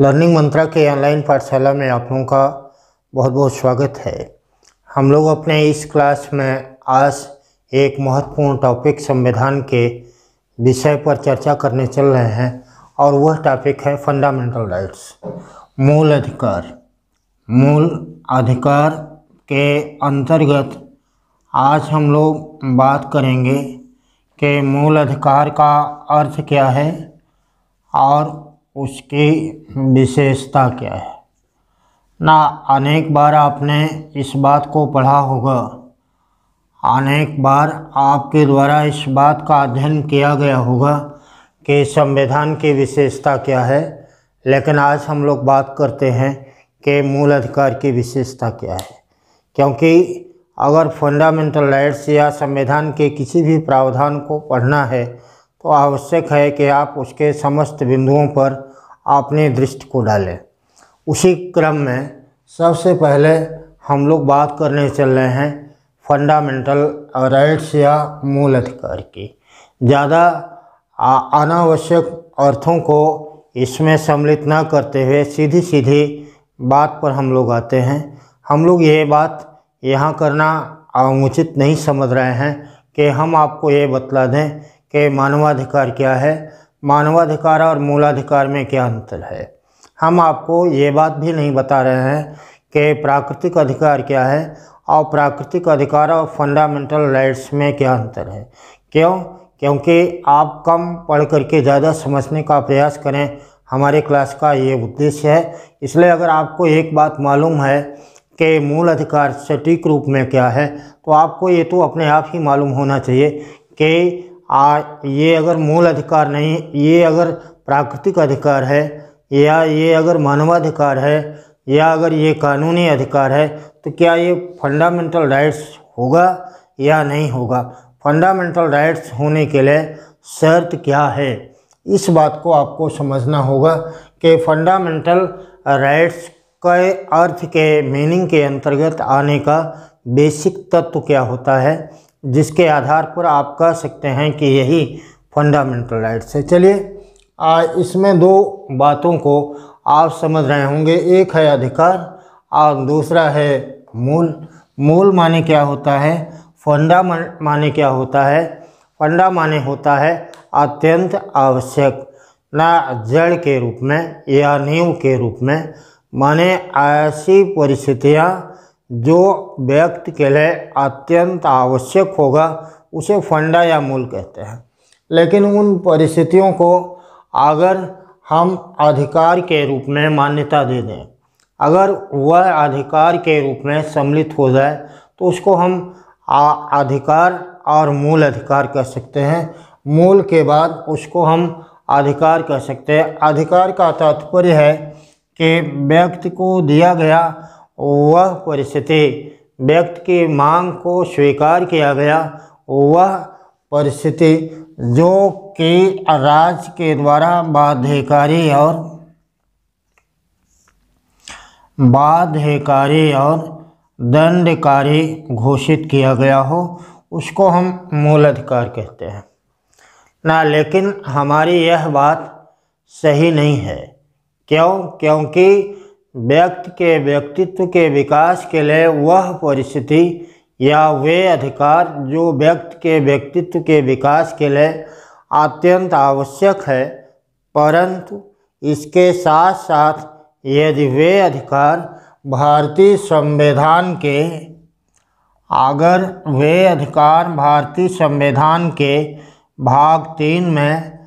learning मंत्रा के online पाठशाला में आप लोगों का बहुत बहुत स्वागत है हम लोग अपने इस क्लास में आज एक महत्वपूर्ण टॉपिक संविधान के विषय पर चर्चा करने चल रहे हैं और वह टॉपिक है फंडामेंटल राइट्स मूल अधिकार मूल अधिकार के अंतर्गत आज हम लोग बात करेंगे कि मूल अधिकार का अर्थ क्या है और उसकी विशेषता क्या है ना अनेक बार आपने इस बात को पढ़ा होगा अनेक बार आपके द्वारा इस बात का अध्ययन किया गया होगा कि संविधान की विशेषता क्या है लेकिन आज हम लोग बात करते हैं कि मूल अधिकार की विशेषता क्या है क्योंकि अगर फंडामेंटल राइट्स या संविधान के किसी भी प्रावधान को पढ़ना है तो आवश्यक है कि आप उसके समस्त बिंदुओं पर अपने दृष्टि को डालें उसी क्रम में सबसे पहले हम लोग बात करने चल रहे हैं फंडामेंटल राइट्स या मूल अधिकार की ज़्यादा अनावश्यक अर्थों को इसमें सम्मिलित ना करते हुए सीधी सीधी बात पर हम लोग आते हैं हम लोग ये बात यहाँ करना उचित नहीं समझ रहे हैं कि हम आपको ये बतला दें कि मानवाधिकार क्या है मानवाधिकार और मूलाधिकार में क्या अंतर है हम आपको ये बात भी नहीं बता रहे हैं कि प्राकृतिक अधिकार क्या है और प्राकृतिक अधिकार और फंडामेंटल राइट्स में क्या अंतर है क्यों क्योंकि आप कम पढ़ करके ज़्यादा समझने का प्रयास करें हमारे क्लास का ये उद्देश्य है इसलिए अगर आपको एक बात मालूम है कि मूल अधिकार सटीक रूप में क्या है तो आपको ये तो अपने आप ही मालूम होना चाहिए कि आ ये अगर मूल अधिकार नहीं ये अगर प्राकृतिक अधिकार है या ये अगर मानवाधिकार है या अगर ये कानूनी अधिकार है तो क्या ये फंडामेंटल राइट्स होगा या नहीं होगा फंडामेंटल राइट्स होने के लिए शर्त क्या है इस बात को आपको समझना होगा कि फंडामेंटल राइट्स के अर्थ के मीनिंग के अंतर्गत आने का बेसिक तत्व क्या होता है जिसके आधार पर आप कह सकते हैं कि यही फंडामेंटल राइट्स है चलिए आज इसमें दो बातों को आप समझ रहे होंगे एक है अधिकार और दूसरा है मूल मूल माने क्या होता है फंडा माने क्या होता है फंडा माने होता है अत्यंत आवश्यक ना जड़ के रूप में या नींव के रूप में माने ऐसी परिस्थितियाँ जो व्यक्ति के लिए अत्यंत आवश्यक होगा उसे फंडा या मूल कहते हैं लेकिन उन परिस्थितियों को अगर हम अधिकार के रूप में मान्यता दे दें अगर वह अधिकार के रूप में सम्मिलित हो जाए तो उसको हम अधिकार और मूल अधिकार कह सकते हैं मूल के बाद उसको हम अधिकार कह सकते हैं अधिकार का तात्पर्य है कि व्यक्ति को दिया गया वह परिस्थिति व्यक्ति की मांग को स्वीकार किया गया वह परिस्थिति जो कि राज के द्वारा बाध्यकारी और बाध्यकारी और दंडकारी घोषित किया गया हो उसको हम मूल अधिकार कहते हैं ना लेकिन हमारी यह बात सही नहीं है क्यों क्योंकि व्यक्ति के व्यक्तित्व के विकास के लिए वह परिस्थिति या वे अधिकार जो व्यक्ति के व्यक्तित्व के विकास के लिए अत्यंत आवश्यक है परंतु इसके साथ साथ यदि वे अधिकार भारतीय संविधान के अगर वे अधिकार भारतीय संविधान के भाग तीन में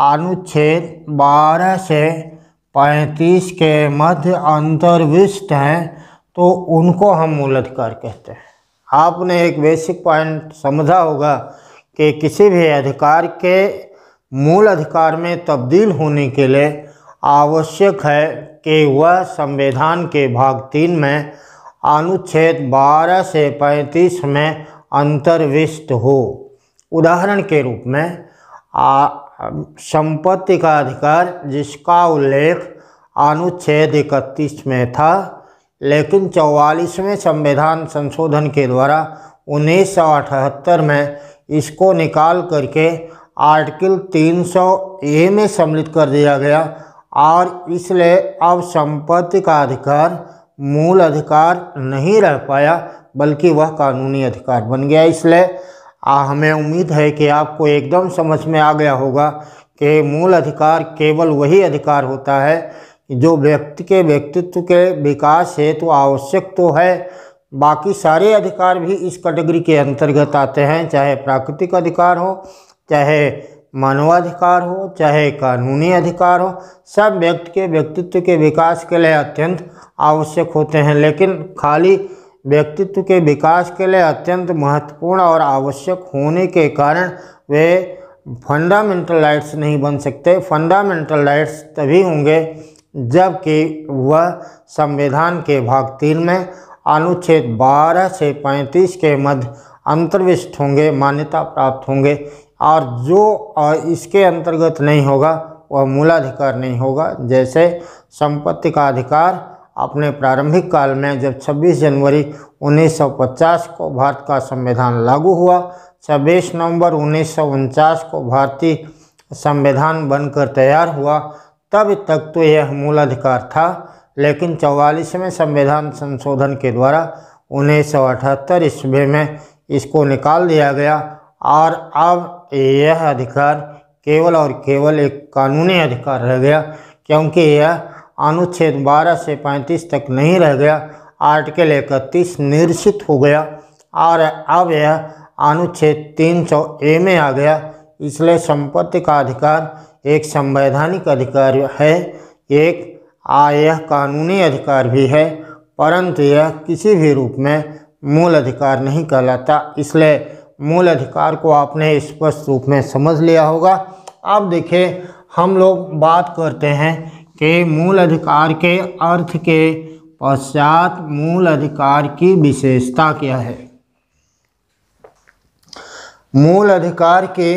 अनुच्छेद बारह से पैंतीस के मध्य अंतर्विष्ट हैं तो उनको हम अधिकार कहते हैं आपने एक बेसिक पॉइंट समझा होगा कि किसी भी अधिकार के मूल अधिकार में तब्दील होने के लिए आवश्यक है कि वह संविधान के भाग तीन में अनुच्छेद 12 से 35 में अंतर्विष्ट हो उदाहरण के रूप में आ, संपत्ति का अधिकार जिसका उल्लेख अनुच्छेद इकतीस में था लेकिन चौवालीसवें संविधान संशोधन के द्वारा उन्नीस में इसको निकाल करके आर्टिकल 300 ए में सम्मिलित कर दिया गया और इसलिए अब संपत्ति का अधिकार मूल अधिकार नहीं रह पाया बल्कि वह कानूनी अधिकार बन गया इसलिए आ हमें उम्मीद है कि आपको एकदम समझ में आ गया होगा कि मूल अधिकार केवल वही अधिकार होता है जो व्यक्ति के व्यक्तित्व के विकास हेतु तो आवश्यक तो है बाकी सारे अधिकार भी इस कैटेगरी के अंतर्गत आते हैं चाहे प्राकृतिक अधिकार हो चाहे मानवाधिकार हो चाहे कानूनी अधिकार हो सब व्यक्ति के व्यक्तित्व के विकास के लिए अत्यंत आवश्यक होते हैं लेकिन खाली व्यक्तित्व के विकास के लिए अत्यंत महत्वपूर्ण और आवश्यक होने के कारण वे फंडामेंटल राइट्स नहीं बन सकते फंडामेंटल राइट्स तभी होंगे जबकि वह संविधान के भाग तीन में अनुच्छेद 12 से 35 के मध्य अंतर्विष्ट होंगे मान्यता प्राप्त होंगे और जो इसके अंतर्गत नहीं होगा वह मूलाधिकार नहीं होगा जैसे संपत्ति का अधिकार अपने प्रारंभिक काल में जब 26 जनवरी 1950 को भारत का संविधान लागू हुआ 26 नवंबर उन्नीस को भारतीय संविधान बनकर तैयार हुआ तब तक तो यह मूल अधिकार था लेकिन चौवालीसवें संविधान संशोधन के द्वारा उन्नीस सौ अठहत्तर ईस्वी में इसको निकाल दिया गया और अब यह अधिकार केवल और केवल एक कानूनी अधिकार रह गया क्योंकि यह अनुच्छेद 12 से 35 तक नहीं रह गया आर्टिकल इकतीस निरसित हो गया और अब यह अनुच्छेद 300 ए में आ गया इसलिए संपत्ति का अधिकार एक संवैधानिक अधिकार है एक आय कानूनी अधिकार भी है परंतु यह किसी भी रूप में मूल अधिकार नहीं कहलाता इसलिए मूल अधिकार को आपने स्पष्ट रूप में समझ लिया होगा अब देखिए हम लोग बात करते हैं के मूल अधिकार के अर्थ के पश्चात मूल अधिकार की विशेषता क्या है मूल अधिकार की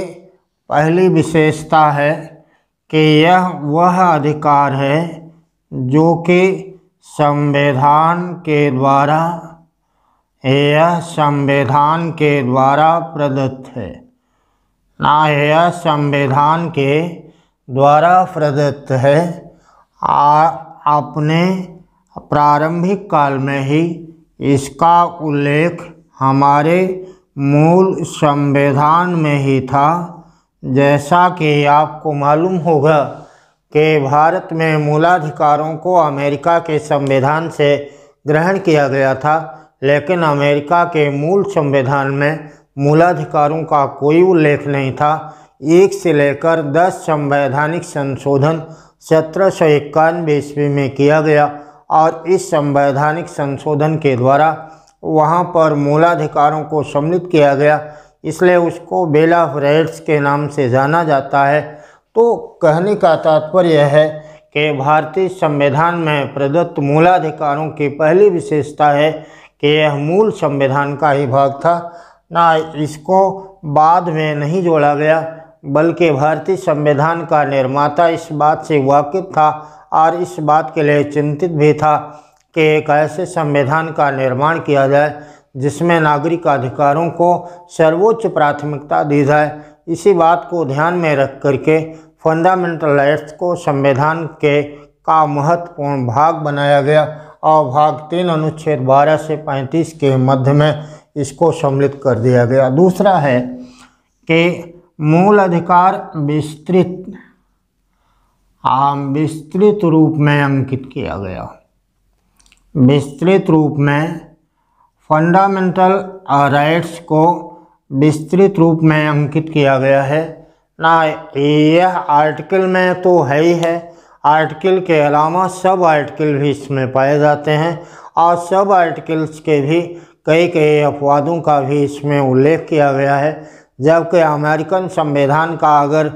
पहली विशेषता है कि यह वह अधिकार है जो कि संविधान के द्वारा यह संविधान के द्वारा प्रदत्त है ना यह संविधान के द्वारा प्रदत्त है आ, अपने प्रारंभिक काल में ही इसका उल्लेख हमारे मूल संविधान में ही था जैसा कि आपको मालूम होगा कि भारत में मूलाधिकारों को अमेरिका के संविधान से ग्रहण किया गया था लेकिन अमेरिका के मूल संविधान में मूलाधिकारों का कोई उल्लेख नहीं था एक से लेकर दस संवैधानिक संशोधन सत्रह सौ इक्यानवे ईस्वी में किया गया और इस संवैधानिक संशोधन के द्वारा वहाँ पर मूलाधिकारों को सम्मिलित किया गया इसलिए उसको बेल ऑफ राइट्स के नाम से जाना जाता है तो कहने का तात्पर्य यह है कि भारतीय संविधान में प्रदत्त मूलाधिकारों की पहली विशेषता है कि यह मूल संविधान का ही भाग था ना इसको बाद में नहीं जोड़ा गया बल्कि भारतीय संविधान का निर्माता इस बात से वाकिफ था और इस बात के लिए चिंतित भी था कि एक ऐसे संविधान का निर्माण किया जाए जिसमें नागरिक अधिकारों को सर्वोच्च प्राथमिकता दी जाए इसी बात को ध्यान में रख करके फंडामेंटल राइट्स को संविधान के का महत्वपूर्ण भाग बनाया गया और भाग तीन अनुच्छेद 12 से 35 के मध्य में इसको सम्मिलित कर दिया गया दूसरा है कि मूल अधिकार विस्तृत आम हाँ, विस्तृत रूप में अंकित किया गया विस्तृत रूप में फंडामेंटल राइट्स को विस्तृत रूप में अंकित किया गया है ना यह आर्टिकल में तो है ही है आर्टिकल के अलावा सब आर्टिकल भी इसमें पाए जाते हैं और सब आर्टिकल्स के भी कई कई अपवादों का भी इसमें उल्लेख किया गया है जबकि अमेरिकन संविधान का अगर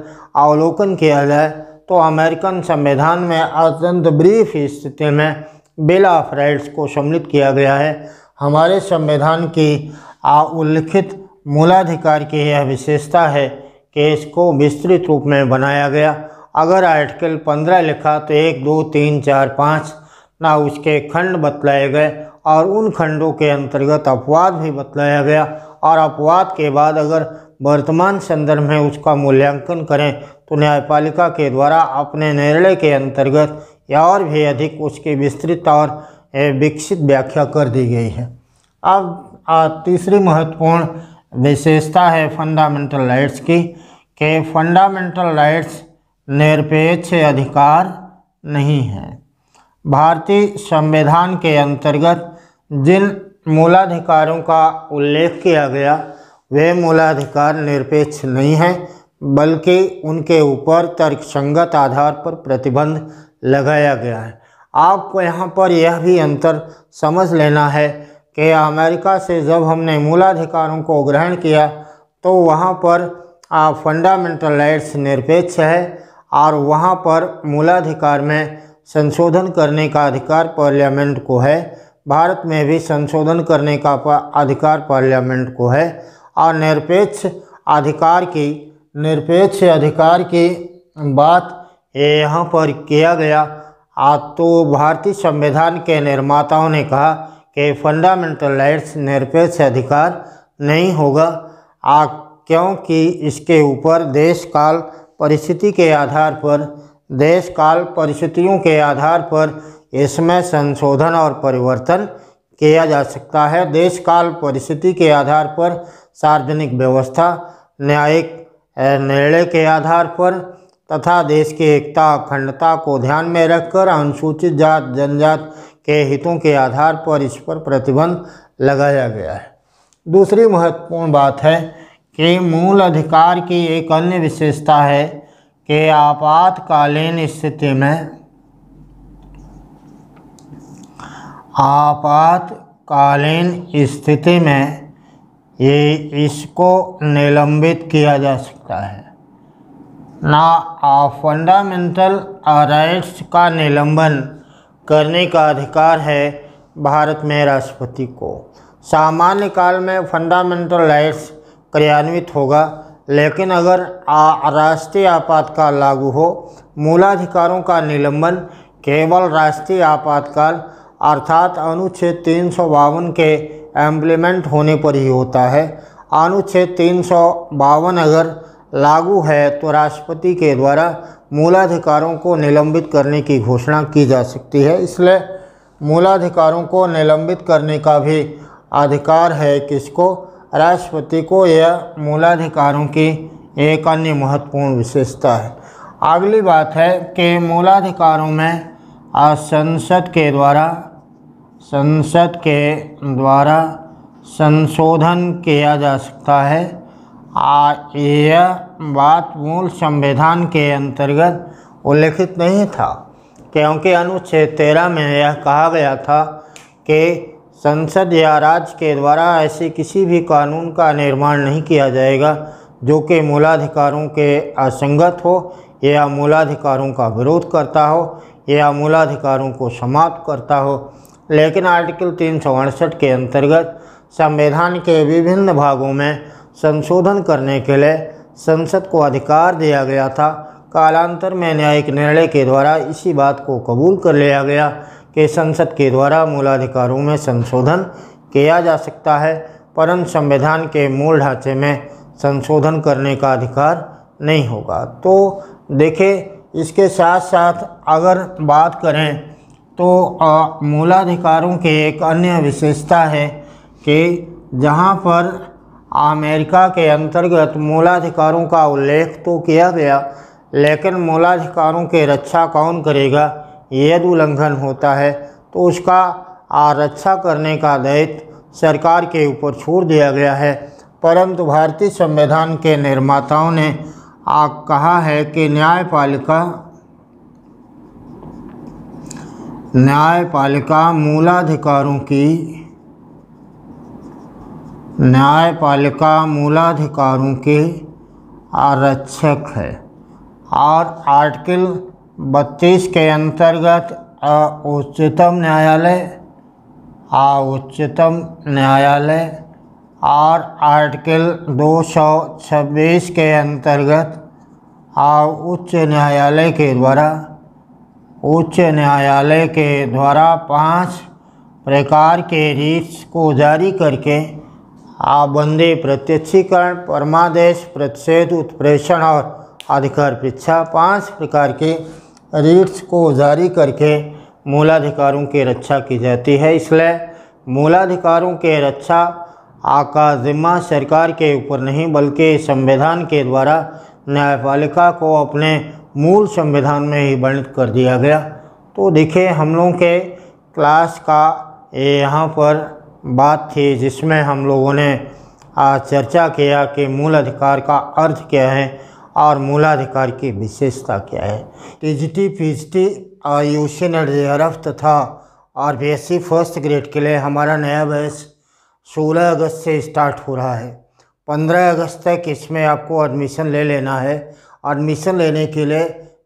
अवलोकन किया जाए तो अमेरिकन संविधान में अत्यंत ब्रीफ स्थिति में बिल ऑफ राइट्स को सम्मिलित किया गया है हमारे संविधान की उल्लिखित मूलाधिकार की यह विशेषता है कि इसको विस्तृत रूप में बनाया गया अगर आर्टिकल पंद्रह लिखा तो एक दो तीन चार पाँच ना उसके खंड बतलाए गए और उन खंडों के अंतर्गत अपवाद भी बतलाया गया और अपवाद के बाद अगर वर्तमान संदर्भ में उसका मूल्यांकन करें तो न्यायपालिका के द्वारा अपने निर्णय के अंतर्गत या और भी अधिक उसकी विस्तृत और विकसित व्याख्या कर दी गई है अब तीसरी महत्वपूर्ण विशेषता है फंडामेंटल राइट्स की कि फंडामेंटल राइट्स निरपेक्ष अधिकार नहीं है भारतीय संविधान के अंतर्गत जिन मूलाधिकारों का उल्लेख किया गया वे मूलाधिकार निरपेक्ष नहीं हैं बल्कि उनके ऊपर तर्कसंगत आधार पर प्रतिबंध लगाया गया है आपको यहाँ पर यह भी अंतर समझ लेना है कि अमेरिका से जब हमने मूलाधिकारों को ग्रहण किया तो वहाँ पर फंडामेंटल राइट्स निरपेक्ष है और वहाँ पर मूलाधिकार में संशोधन करने का अधिकार पार्लियामेंट को है भारत में भी संशोधन करने का अधिकार पार्लियामेंट को है और निरपेक्ष अधिकार की निरपेक्ष अधिकार की बात यहाँ पर किया गया आ तो भारतीय संविधान के निर्माताओं ने कहा कि फंडामेंटल राइट्स निरपेक्ष अधिकार नहीं होगा आ क्योंकि इसके ऊपर देश काल परिस्थिति के आधार पर देश काल परिस्थितियों के आधार पर इसमें संशोधन और परिवर्तन किया जा सकता है देश काल परिस्थिति के आधार पर सार्वजनिक व्यवस्था न्यायिक निर्णय के आधार पर तथा देश की एकता अखंडता को ध्यान में रखकर अनुसूचित जात जनजात के हितों के आधार पर इस पर प्रतिबंध लगाया गया है दूसरी महत्वपूर्ण बात है कि मूल अधिकार की एक अन्य विशेषता है कि आपातकालीन स्थिति में आपातकालीन स्थिति में ये इसको निलंबित किया जा सकता है ना फंडामेंटल राइट्स का निलंबन करने का अधिकार है भारत में राष्ट्रपति को सामान्य काल में फंडामेंटल राइट्स क्रियान्वित होगा लेकिन अगर राष्ट्रीय आपातकाल लागू हो मूलाधिकारों का निलंबन केवल राष्ट्रीय आपातकाल अर्थात अनुच्छेद तीन के एम्प्लीमेंट होने पर ही होता है अनुच्छेद तीन सौ बावन अगर लागू है तो राष्ट्रपति के द्वारा मूलाधिकारों को निलंबित करने की घोषणा की जा सकती है इसलिए मूलाधिकारों को निलंबित करने का भी अधिकार है किसको राष्ट्रपति को यह मूलाधिकारों की एक अन्य महत्वपूर्ण विशेषता है अगली बात है कि मूलाधिकारों में संसद के द्वारा संसद के द्वारा संशोधन किया जा सकता है आ यह बात मूल संविधान के अंतर्गत उल्लेखित नहीं था क्योंकि अनुच्छेद तेरह में यह कहा गया था कि संसद या राज्य के द्वारा ऐसे किसी भी कानून का निर्माण नहीं किया जाएगा जो कि मूलाधिकारों के असंगत हो या मूलाधिकारों का विरोध करता हो या मूलाधिकारों को समाप्त करता हो लेकिन आर्टिकल तीन के अंतर्गत संविधान के विभिन्न भागों में संशोधन करने के लिए संसद को अधिकार दिया गया था कालांतर में न्यायिक निर्णय के द्वारा इसी बात को कबूल कर लिया गया कि संसद के द्वारा मूलाधिकारों में संशोधन किया जा सकता है परंतु संविधान के मूल ढांचे में संशोधन करने का अधिकार नहीं होगा तो देखें इसके साथ साथ अगर बात करें तो मूलाधिकारों के एक अन्य विशेषता है कि जहाँ पर अमेरिका के अंतर्गत मूलाधिकारों का उल्लेख तो किया गया लेकिन मूलाधिकारों की रक्षा कौन करेगा यदि उल्लंघन होता है तो उसका आरक्षा करने का दायित्व सरकार के ऊपर छोड़ दिया गया है परंतु भारतीय संविधान के निर्माताओं ने आ कहा है कि न्यायपालिका न्यायपालिका मूलाधिकारों की न्यायपालिका मूलाधिकारों के आरक्षक है और आर्टिकल 32 के अंतर्गत उच्चतम न्यायालय आ उच्चतम न्यायालय और आर्टिकल 226 के अंतर्गत आ उच्च न्यायालय के द्वारा उच्च न्यायालय के द्वारा पांच प्रकार के रिट्स को जारी करके आबंदी प्रत्यक्षीकरण परमादेश प्रतिषेध उत्प्रेषण और अधिकार पृछा पांच प्रकार के रिट्स को जारी करके मूलाधिकारों की रक्षा की जाती है इसलिए मूलाधिकारों के रक्षा आका जिम्मा सरकार के ऊपर नहीं बल्कि संविधान के द्वारा न्यायपालिका को अपने मूल संविधान में ही वर्णित कर दिया गया तो देखिए हम लोगों के क्लास का यहाँ पर बात थी जिसमें हम लोगों ने आज चर्चा किया कि मूल अधिकार का अर्थ क्या है और मूलाधिकार की विशेषता क्या है T G T P T और यू तथा और B S C first grade के लिए हमारा नया बैच 16 अगस्त से स्टार्ट हो रहा है 15 अगस्त तक इसमें आपको एडमिशन ले लेना है एडमिशन लेने के लिए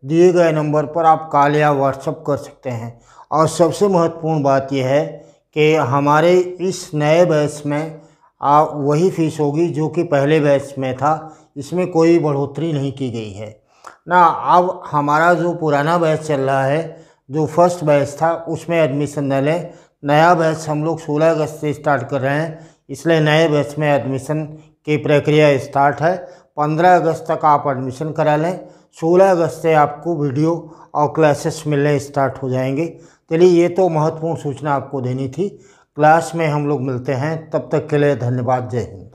दिए गए नंबर पर आप कॉल या व्हाट्सअप कर सकते हैं और सबसे महत्वपूर्ण बात यह है कि हमारे इस नए बैच में आ, वही फ़ीस होगी जो कि पहले बैच में था इसमें कोई बढ़ोतरी नहीं की गई है ना अब हमारा जो पुराना बैच चल रहा है जो फर्स्ट बैच था उसमें एडमिशन न लें नया बैच हम लोग 16 अगस्त से स्टार्ट कर रहे हैं इसलिए नए बैच में एडमिशन की प्रक्रिया स्टार्ट है पंद्रह अगस्त तक आप एडमिशन करा लें सोलह अगस्त से आपको वीडियो और क्लासेस मिलने स्टार्ट हो जाएंगे चलिए ये तो महत्वपूर्ण सूचना आपको देनी थी क्लास में हम लोग मिलते हैं तब तक के लिए धन्यवाद जय हिंद